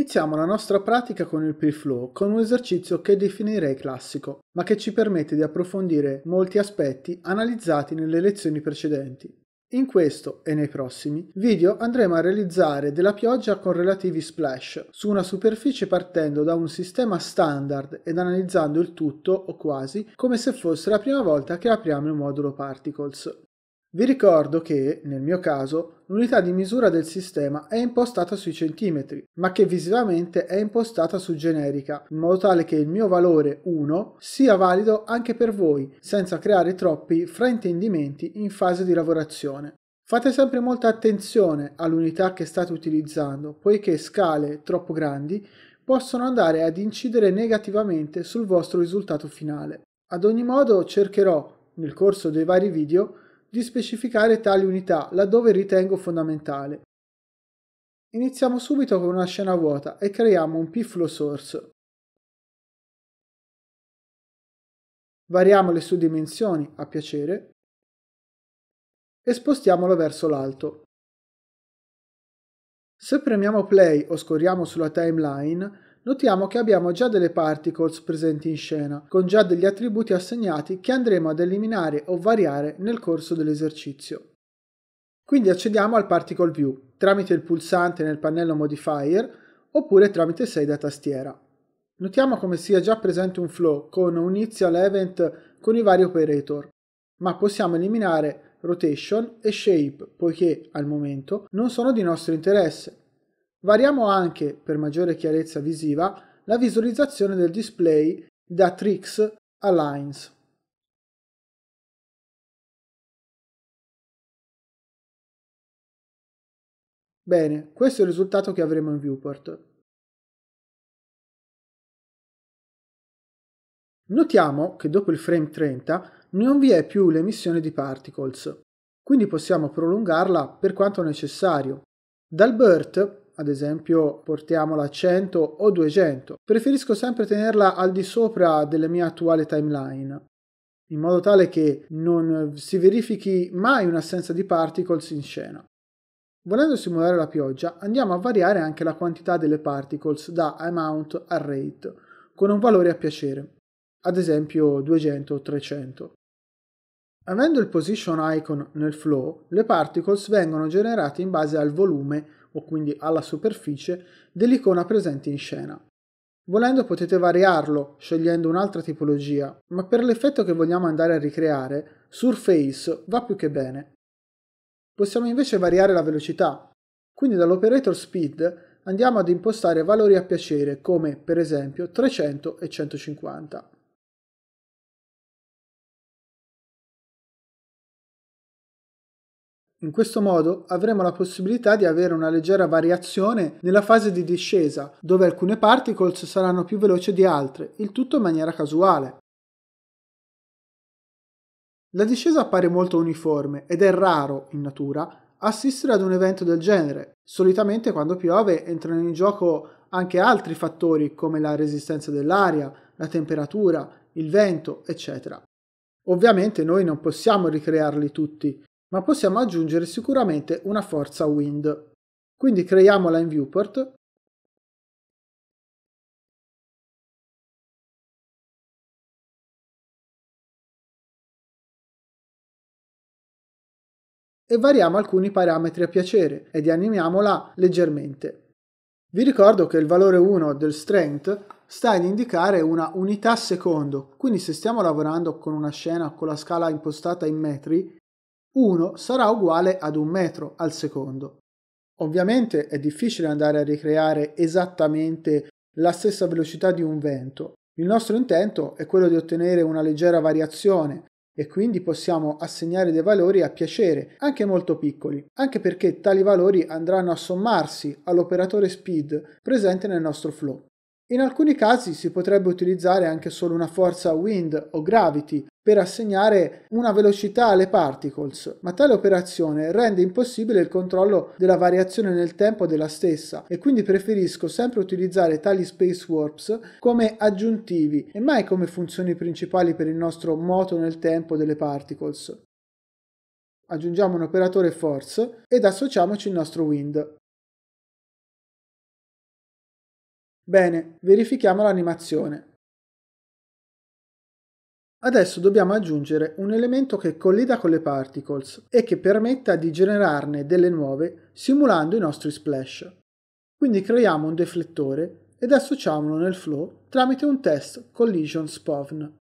Iniziamo la nostra pratica con il P-Flow, con un esercizio che definirei classico, ma che ci permette di approfondire molti aspetti analizzati nelle lezioni precedenti. In questo e nei prossimi video andremo a realizzare della pioggia con relativi splash su una superficie partendo da un sistema standard ed analizzando il tutto o quasi come se fosse la prima volta che apriamo il modulo Particles. Vi ricordo che, nel mio caso, l'unità di misura del sistema è impostata sui centimetri, ma che visivamente è impostata su generica, in modo tale che il mio valore 1 sia valido anche per voi, senza creare troppi fraintendimenti in fase di lavorazione. Fate sempre molta attenzione all'unità che state utilizzando, poiché scale troppo grandi possono andare ad incidere negativamente sul vostro risultato finale. Ad ogni modo cercherò, nel corso dei vari video, di specificare tali unità laddove ritengo fondamentale. Iniziamo subito con una scena vuota e creiamo un pflow source. Variamo le sue dimensioni a piacere e spostiamolo verso l'alto. Se premiamo play o scorriamo sulla timeline, notiamo che abbiamo già delle particles presenti in scena, con già degli attributi assegnati che andremo ad eliminare o variare nel corso dell'esercizio. Quindi accediamo al Particle View tramite il pulsante nel pannello Modifier oppure tramite 6 da tastiera. Notiamo come sia già presente un flow con un initial event con i vari operator, ma possiamo eliminare rotation e shape poiché al momento non sono di nostro interesse Variamo anche, per maggiore chiarezza visiva, la visualizzazione del display da Trix a Lines. Bene, questo è il risultato che avremo in viewport. Notiamo che dopo il frame 30 non vi è più l'emissione di particles, quindi possiamo prolungarla per quanto necessario. Dal BERT ad esempio portiamola a 100 o 200. Preferisco sempre tenerla al di sopra della mia attuale timeline, in modo tale che non si verifichi mai un'assenza di particles in scena. Volendo simulare la pioggia, andiamo a variare anche la quantità delle particles da amount a rate, con un valore a piacere, ad esempio 200 o 300. Avendo il position icon nel flow, le particles vengono generate in base al volume, o quindi alla superficie, dell'icona presente in scena. Volendo potete variarlo scegliendo un'altra tipologia, ma per l'effetto che vogliamo andare a ricreare, Surface va più che bene. Possiamo invece variare la velocità, quindi dall'operator speed andiamo ad impostare valori a piacere come per esempio 300 e 150. In questo modo avremo la possibilità di avere una leggera variazione nella fase di discesa, dove alcune particles saranno più veloci di altre, il tutto in maniera casuale. La discesa appare molto uniforme ed è raro, in natura, assistere ad un evento del genere. Solitamente quando piove entrano in gioco anche altri fattori come la resistenza dell'aria, la temperatura, il vento, eccetera. Ovviamente noi non possiamo ricrearli tutti, ma possiamo aggiungere sicuramente una forza wind. Quindi creiamola in viewport e variamo alcuni parametri a piacere ed animiamola leggermente. Vi ricordo che il valore 1 del strength sta ad indicare una unità secondo, quindi se stiamo lavorando con una scena con la scala impostata in metri, 1 sarà uguale ad un metro al secondo. Ovviamente è difficile andare a ricreare esattamente la stessa velocità di un vento. Il nostro intento è quello di ottenere una leggera variazione e quindi possiamo assegnare dei valori a piacere, anche molto piccoli, anche perché tali valori andranno a sommarsi all'operatore speed presente nel nostro flow. In alcuni casi si potrebbe utilizzare anche solo una forza wind o gravity per assegnare una velocità alle particles, ma tale operazione rende impossibile il controllo della variazione nel tempo della stessa e quindi preferisco sempre utilizzare tali space warps come aggiuntivi e mai come funzioni principali per il nostro moto nel tempo delle particles. Aggiungiamo un operatore force ed associamoci il nostro wind. Bene, verifichiamo l'animazione. Adesso dobbiamo aggiungere un elemento che collida con le particles e che permetta di generarne delle nuove simulando i nostri splash. Quindi creiamo un deflettore ed associamolo nel flow tramite un test collision spawn.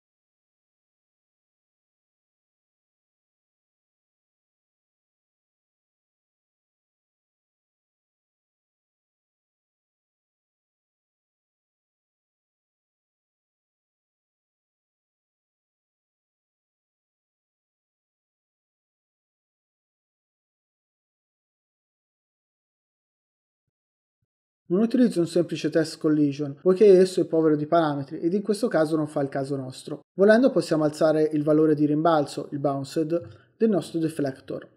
Non utilizzo un semplice test collision, poiché esso è povero di parametri ed in questo caso non fa il caso nostro. Volendo possiamo alzare il valore di rimbalzo, il bounced, del nostro deflector.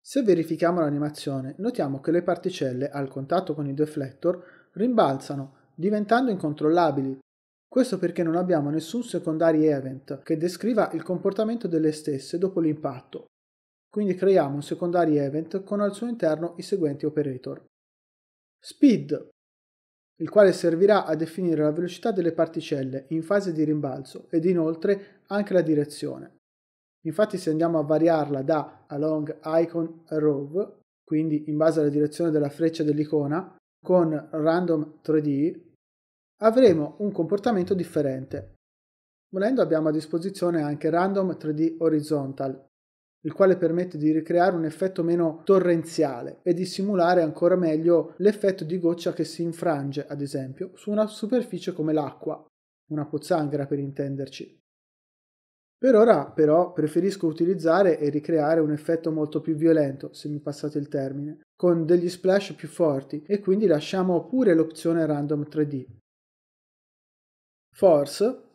Se verifichiamo l'animazione, notiamo che le particelle al contatto con il deflector rimbalzano, diventando incontrollabili. Questo perché non abbiamo nessun secondary event che descriva il comportamento delle stesse dopo l'impatto. Quindi creiamo un secondary event con al suo interno i seguenti operator. Speed, il quale servirà a definire la velocità delle particelle in fase di rimbalzo ed inoltre anche la direzione. Infatti se andiamo a variarla da along icon rove, quindi in base alla direzione della freccia dell'icona, con random 3D, avremo un comportamento differente. Volendo abbiamo a disposizione anche random 3D horizontal, il quale permette di ricreare un effetto meno torrenziale e di simulare ancora meglio l'effetto di goccia che si infrange, ad esempio, su una superficie come l'acqua, una pozzanghera per intenderci. Per ora però preferisco utilizzare e ricreare un effetto molto più violento, se mi passate il termine, con degli splash più forti e quindi lasciamo pure l'opzione random 3D. Force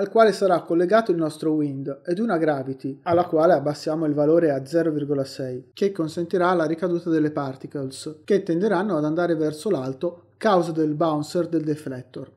al quale sarà collegato il nostro wind, ed una gravity, alla quale abbassiamo il valore a 0,6, che consentirà la ricaduta delle particles, che tenderanno ad andare verso l'alto causa del bouncer del deflector.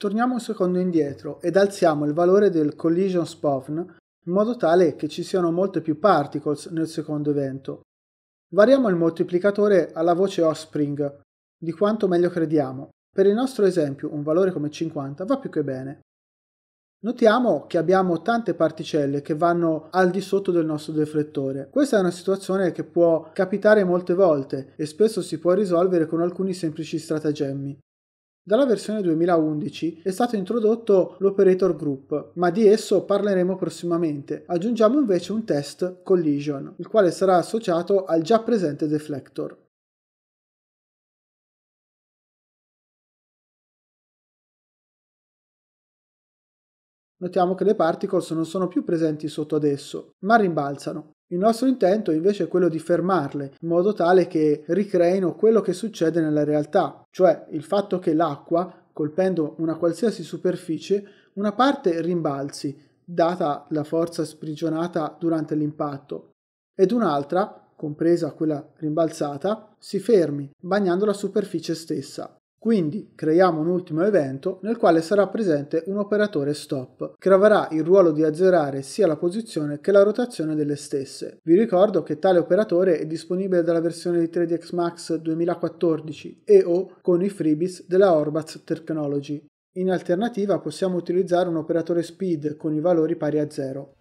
Torniamo un secondo indietro ed alziamo il valore del collision spawn in modo tale che ci siano molte più particles nel secondo evento. Variamo il moltiplicatore alla voce offspring di quanto meglio crediamo. Per il nostro esempio un valore come 50 va più che bene. Notiamo che abbiamo tante particelle che vanno al di sotto del nostro deflettore. Questa è una situazione che può capitare molte volte e spesso si può risolvere con alcuni semplici stratagemmi. Dalla versione 2011 è stato introdotto l'operator group, ma di esso parleremo prossimamente. Aggiungiamo invece un test collision, il quale sarà associato al già presente deflector. Notiamo che le particles non sono più presenti sotto ad esso, ma rimbalzano. Il nostro intento invece è quello di fermarle, in modo tale che ricreino quello che succede nella realtà, cioè il fatto che l'acqua, colpendo una qualsiasi superficie, una parte rimbalzi, data la forza sprigionata durante l'impatto, ed un'altra, compresa quella rimbalzata, si fermi, bagnando la superficie stessa. Quindi creiamo un ultimo evento nel quale sarà presente un operatore stop che avrà il ruolo di azzerare sia la posizione che la rotazione delle stesse. Vi ricordo che tale operatore è disponibile dalla versione di 3 dx Max 2014 e o con i freebies della Orbats Technology. In alternativa possiamo utilizzare un operatore speed con i valori pari a 0.